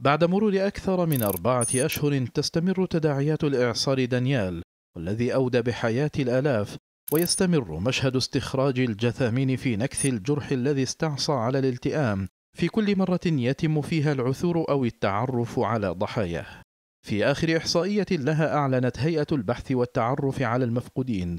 بعد مرور أكثر من أربعة أشهر تستمر تداعيات الإعصار دانيال والذي أودى بحياة الآلاف ويستمر مشهد استخراج الجثامين في نكث الجرح الذي استعصى على الالتئام في كل مرة يتم فيها العثور أو التعرف على ضحاياه. في آخر إحصائية لها أعلنت هيئة البحث والتعرف على المفقودين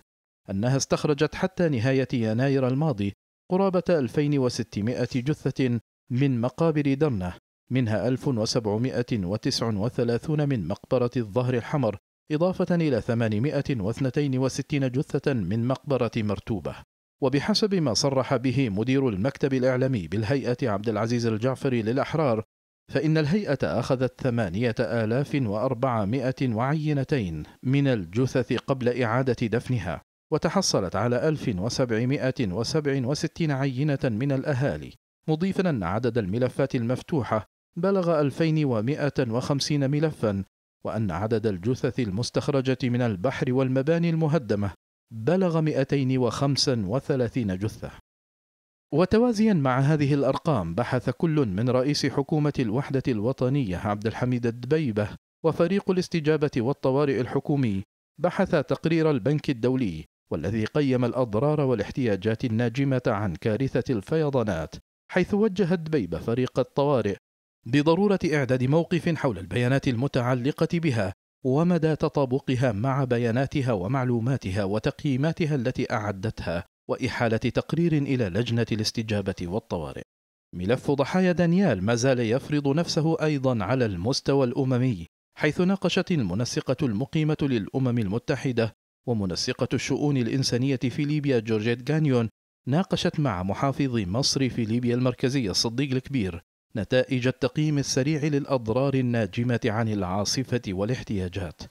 أنها استخرجت حتى نهاية يناير الماضي قرابة 2600 جثة من مقابر درنة منها 1739 من مقبرة الظهر الحمر إضافة إلى 862 جثة من مقبرة مرتوبة وبحسب ما صرح به مدير المكتب الإعلامي بالهيئة عبد العزيز الجعفري للأحرار فإن الهيئة أخذت ثمانية آلاف وأربعمائة وعينتين من الجثث قبل إعادة دفنها وتحصلت على 1767 عينة من الأهالي مضيفا عدد الملفات المفتوحة بلغ 2150 ملفا وأن عدد الجثث المستخرجة من البحر والمباني المهدمة بلغ 235 جثة وتوازيا مع هذه الأرقام بحث كل من رئيس حكومة الوحدة الوطنية عبد الحميد الدبيبة وفريق الاستجابة والطوارئ الحكومي بحث تقرير البنك الدولي والذي قيم الأضرار والاحتياجات الناجمة عن كارثة الفيضانات حيث وجه الدبيبة فريق الطوارئ بضروره اعداد موقف حول البيانات المتعلقه بها ومدى تطابقها مع بياناتها ومعلوماتها وتقييماتها التي اعدتها واحاله تقرير الى لجنه الاستجابه والطوارئ ملف ضحايا دانيال ما زال يفرض نفسه ايضا على المستوى الاممي حيث ناقشت المنسقه المقيمه للامم المتحده ومنسقه الشؤون الانسانيه في ليبيا جورجيت غانيون ناقشت مع محافظ مصر في ليبيا المركزيه الصديق الكبير نتائج التقييم السريع للأضرار الناجمة عن العاصفة والاحتياجات.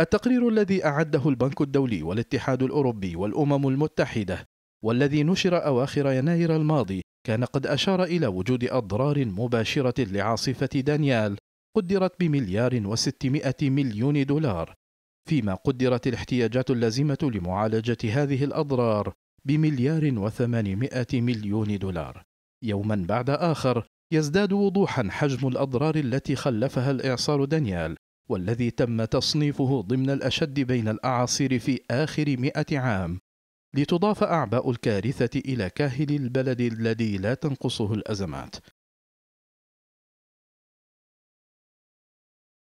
التقرير الذي أعده البنك الدولي والاتحاد الأوروبي والأمم المتحدة والذي نشر أواخر يناير الماضي كان قد أشار إلى وجود أضرار مباشرة لعاصفة دانيال قدرت بمليار وستمائة مليون دولار فيما قدرت الاحتياجات اللازمة لمعالجة هذه الأضرار بمليار وثمانمائة مليون دولار يوما بعد آخر يزداد وضوحا حجم الأضرار التي خلفها الإعصار دانيال والذي تم تصنيفه ضمن الأشد بين الأعاصير في آخر مئة عام لتضاف أعباء الكارثة إلى كاهل البلد الذي لا تنقصه الأزمات